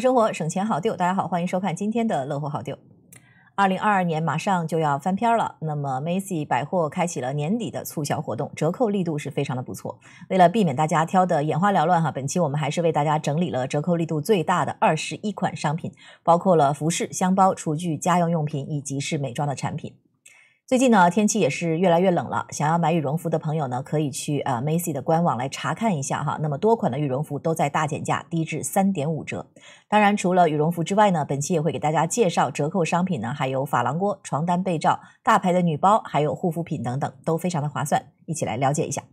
生活省钱好丢，大家好，欢迎收看今天的乐活好丢。二零二二年马上就要翻篇了，那么 Macy 百货开启了年底的促销活动，折扣力度是非常的不错。为了避免大家挑的眼花缭乱哈，本期我们还是为大家整理了折扣力度最大的二十一款商品，包括了服饰、箱包、厨具、家用用品以及是美妆的产品。最近呢，天气也是越来越冷了。想要买羽绒服的朋友呢，可以去呃 Macy 的官网来查看一下哈。那么多款的羽绒服都在大减价，低至三点五折。当然，除了羽绒服之外呢，本期也会给大家介绍折扣商品呢，还有珐琅锅、床单、被罩、大牌的女包，还有护肤品等等，都非常的划算。一起来了解一下。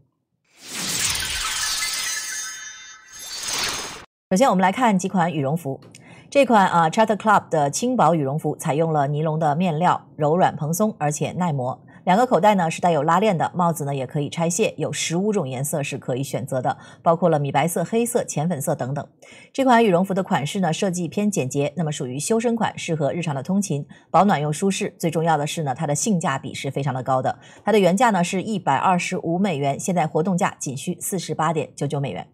首先，我们来看几款羽绒服。这款啊 c h a t t e r Club 的轻薄羽绒服采用了尼龙的面料，柔软蓬松而且耐磨。两个口袋呢是带有拉链的，帽子呢也可以拆卸。有十五种颜色是可以选择的，包括了米白色、黑色、浅粉色等等。这款羽绒服的款式呢设计偏简洁，那么属于修身款，适合日常的通勤，保暖又舒适。最重要的是呢，它的性价比是非常的高的。它的原价呢是一百二十五美元，现在活动价仅需四十八点九九美元。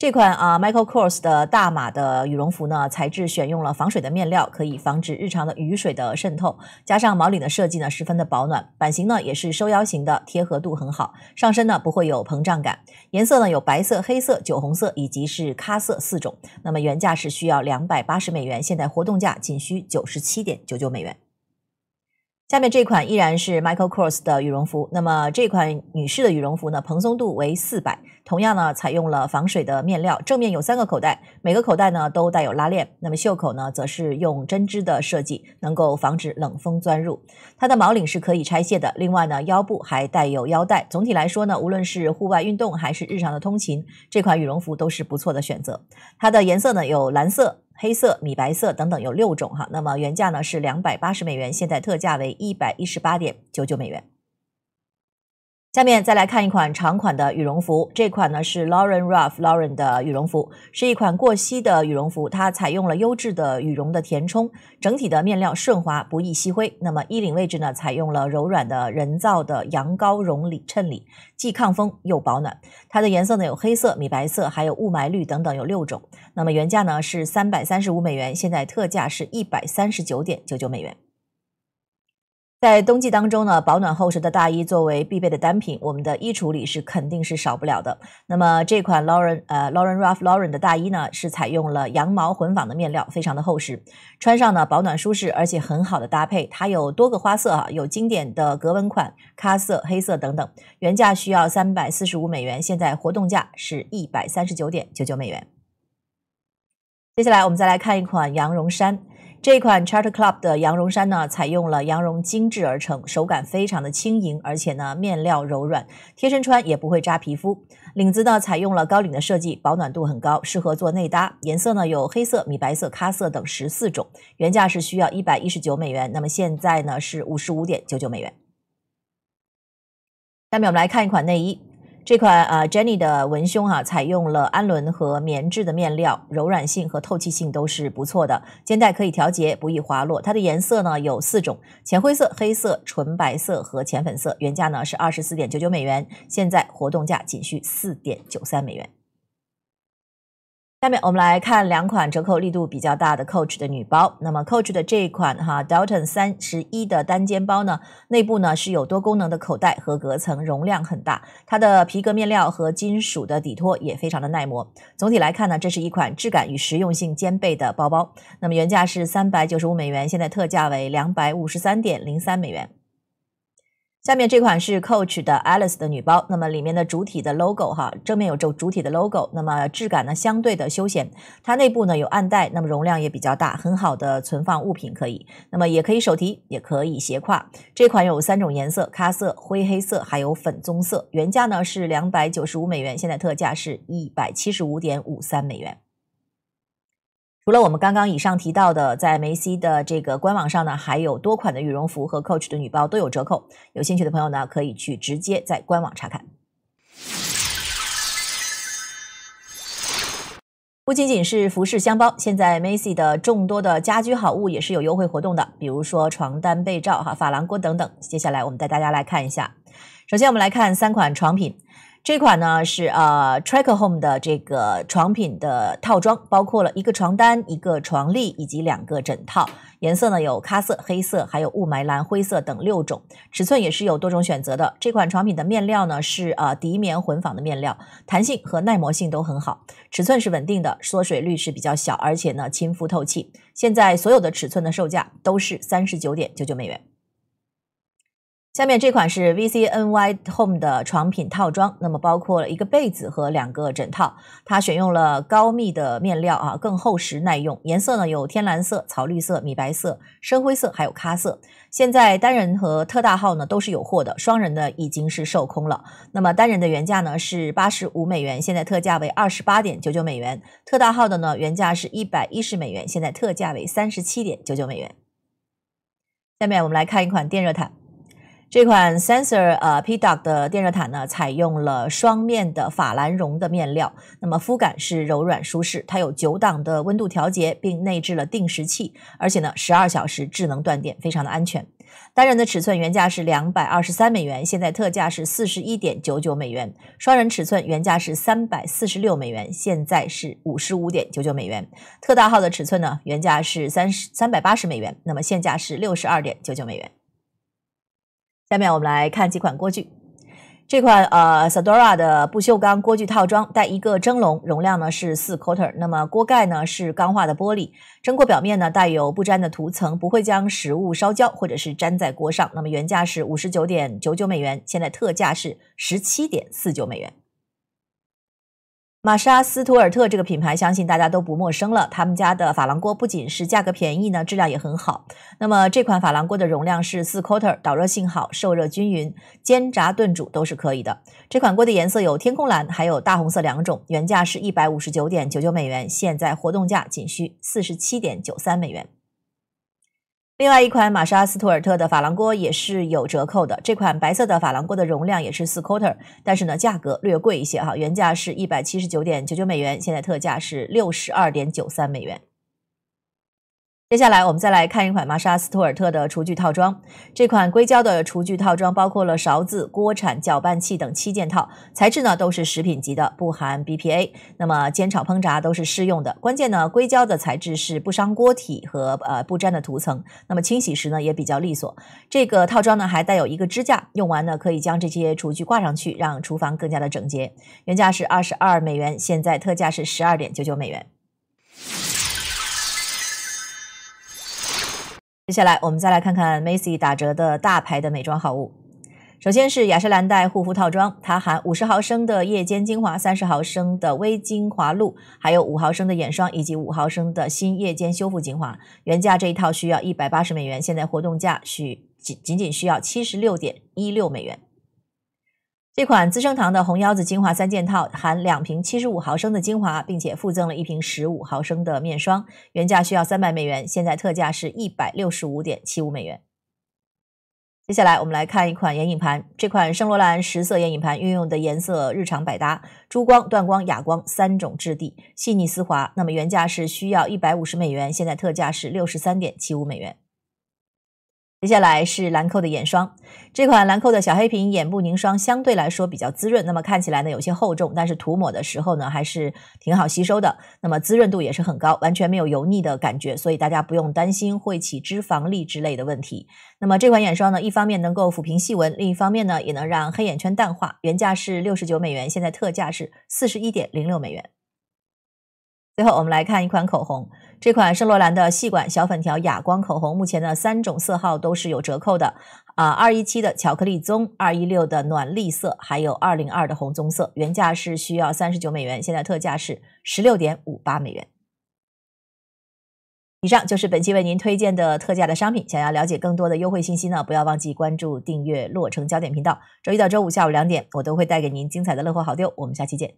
这款啊，Michael Kors 的大码的羽绒服呢，材质选用了防水的面料，可以防止日常的雨水的渗透。加上毛领的设计呢，十分的保暖。版型呢，也是收腰型的，贴合度很好，上身呢不会有膨胀感。颜色呢有白色、黑色、酒红色以及是咖色四种。那么原价是需要两百八十美元，现在活动价仅需九十七点九九美元。下面这款依然是 Michael Kors 的羽绒服，那么这款女士的羽绒服呢，蓬松度为四百，同样呢采用了防水的面料，正面有三个口袋，每个口袋呢都带有拉链，那么袖口呢则是用针织的设计，能够防止冷风钻入。它的毛领是可以拆卸的，另外呢腰部还带有腰带。总体来说呢，无论是户外运动还是日常的通勤，这款羽绒服都是不错的选择。它的颜色呢有蓝色。黑色、米白色等等，有六种哈。那么原价呢是两百八十美元，现在特价为一百一十八点九九美元。下面再来看一款长款的羽绒服，这款呢是 Lauren r u f f Lauren 的羽绒服，是一款过膝的羽绒服，它采用了优质的羽绒的填充，整体的面料顺滑，不易吸灰。那么衣领位置呢，采用了柔软的人造的羊羔绒里衬里，既抗风又保暖。它的颜色呢有黑色、米白色，还有雾霾绿等等，有六种。那么原价呢是三百三十五美元，现在特价是一百三十九点九九美元。在冬季当中呢，保暖厚实的大衣作为必备的单品，我们的衣橱里是肯定是少不了的。那么这款 Lauren 呃 Lauren Ralph Lauren 的大衣呢，是采用了羊毛混纺的面料，非常的厚实，穿上呢保暖舒适，而且很好的搭配。它有多个花色啊，有经典的格纹款、咖色、黑色等等。原价需要三百四十五美元，现在活动价是一百三十九点九九美元。接下来我们再来看一款羊绒衫。这款 Charter Club 的羊绒衫呢，采用了羊绒精致而成，手感非常的轻盈，而且呢面料柔软，贴身穿也不会扎皮肤。领子呢采用了高领的设计，保暖度很高，适合做内搭。颜色呢有黑色、米白色、咖色等十四种。原价是需要一百一十九美元，那么现在呢是五十五点九九美元。下面我们来看一款内衣。这款啊，Jenny 的文胸哈，采用了氨纶和棉质的面料，柔软性和透气性都是不错的。肩带可以调节，不易滑落。它的颜色呢有四种：浅灰色、黑色、纯白色和浅粉色。原价呢是二十四点九九美元，现在活动价仅需四点九三美元。下面我们来看两款折扣力度比较大的 Coach 的女包。那么 Coach 的这一款哈 Dalton 三十一的单肩包呢，内部呢是有多功能的口袋和隔层，容量很大。它的皮革面料和金属的底托也非常的耐磨。总体来看呢，这是一款质感与实用性兼备的包包。那么原价是三百九十五美元，现在特价为两百五十三点零三美元。下面这款是 Coach 的 Alice 的女包，那么里面的主体的 logo 哈，正面有这主体的 logo，那么质感呢相对的休闲，它内部呢有暗袋，那么容量也比较大，很好的存放物品可以，那么也可以手提，也可以斜挎。这款有三种颜色：咖色、灰黑色，还有粉棕色。原价呢是两百九十五美元，现在特价是一百七十五点五三美元。除了我们刚刚以上提到的，在梅西的这个官网上呢，还有多款的羽绒服和 Coach 的女包都有折扣。有兴趣的朋友呢，可以去直接在官网查看。不仅仅是服饰箱包，现在梅西的众多的家居好物也是有优惠活动的，比如说床单、被罩、哈珐琅锅等等。接下来我们带大家来看一下。首先，我们来看三款床品。这款呢是呃 Tracker Home 的这个床品的套装，包括了一个床单、一个床笠以及两个枕套，颜色呢有咖色、黑色，还有雾霾蓝、灰色等六种，尺寸也是有多种选择的。这款床品的面料呢是呃涤棉混纺的面料，弹性和耐磨性都很好，尺寸是稳定的，缩水率是比较小，而且呢亲肤透气。现在所有的尺寸的售价都是三十九点九九美元。下面这款是 V C N Y Home 的床品套装，那么包括了一个被子和两个枕套，它选用了高密的面料啊，更厚实耐用。颜色呢有天蓝色、草绿色、米白色、深灰色，还有咖色。现在单人和特大号呢都是有货的，双人的已经是售空了。那么单人的原价呢是八十五美元，现在特价为二十八点九九美元；特大号的呢原价是一百一十美元，现在特价为三十七点九九美元。下面我们来看一款电热毯。这款 Sensor 呃 P Dog 的电热毯呢，采用了双面的法兰绒的面料，那么肤感是柔软舒适。它有九档的温度调节，并内置了定时器，而且呢十二小时智能断电，非常的安全。单人的尺寸原价是两百二十三美元，现在特价是四十一点九九美元。双人尺寸原价是三百四十六美元，现在是五十五点九九美元。特大号的尺寸呢，原价是三十三百八十美元，那么现价是六十二点九九美元。下面我们来看几款锅具，这款呃 Sadorra 的不锈钢锅具套装带一个蒸笼，容量呢是四 quarter，那么锅盖呢是钢化的玻璃，蒸锅表面呢带有不粘的涂层，不会将食物烧焦或者是粘在锅上。那么原价是五十九点九九美元，现在特价是十七点四九美元。玛莎斯图尔特这个品牌相信大家都不陌生了，他们家的珐琅锅不仅是价格便宜呢，质量也很好。那么这款珐琅锅的容量是四 quarter，导热性好，受热均匀，煎炸炖煮都是可以的。这款锅的颜色有天空蓝，还有大红色两种，原价是一百五十九点九九美元，现在活动价仅需四十七点九三美元。另外一款玛莎斯图尔特的珐琅锅也是有折扣的，这款白色的珐琅锅的容量也是四 quarter，但是呢价格略贵一些哈，原价是一百七十九点九九美元，现在特价是六十二点九三美元。接下来，我们再来看一款玛莎斯图尔特的厨具套装。这款硅胶的厨具套装包括了勺子、锅铲、搅拌器等七件套，材质呢都是食品级的，不含 BPA。那么煎炒烹炸都是适用的。关键呢，硅胶的材质是不伤锅体和呃不粘的涂层。那么清洗时呢也比较利索。这个套装呢还带有一个支架，用完呢可以将这些厨具挂上去，让厨房更加的整洁。原价是二十二美元，现在特价是十二点九九美元。接下来，我们再来看看 Macy 打折的大牌的美妆好物。首先是雅诗兰黛护肤套装，它含五十毫升的夜间精华、三十毫升的微精华露、还有五毫升的眼霜以及五毫升的新夜间修复精华。原价这一套需要一百八十美元，现在活动价需仅仅仅需要七十六点一六美元。这款资生堂的红腰子精华三件套含两瓶七十五毫升的精华，并且附赠了一瓶十五毫升的面霜，原价需要三百美元，现在特价是一百六十五点七五美元。接下来我们来看一款眼影盘，这款圣罗兰十色眼影盘运用的颜色日常百搭，珠光、缎光、哑光三种质地，细腻丝滑。那么原价是需要一百五十美元，现在特价是六十三点七五美元。接下来是兰蔻的眼霜，这款兰蔻的小黑瓶眼部凝霜相对来说比较滋润，那么看起来呢有些厚重，但是涂抹的时候呢还是挺好吸收的。那么滋润度也是很高，完全没有油腻的感觉，所以大家不用担心会起脂肪粒之类的问题。那么这款眼霜呢，一方面能够抚平细纹，另一方面呢也能让黑眼圈淡化。原价是六十九美元，现在特价是四十一点零六美元。最后，我们来看一款口红，这款圣罗兰的细管小粉条哑光口红，目前的三种色号都是有折扣的，啊，二一七的巧克力棕，二一六的暖栗色，还有二零二的红棕色，原价是需要三十九美元，现在特价是十六点五八美元。以上就是本期为您推荐的特价的商品，想要了解更多的优惠信息呢，不要忘记关注订阅《洛城焦点》频道。周一到周五下午两点，我都会带给您精彩的乐活好丢，我们下期见。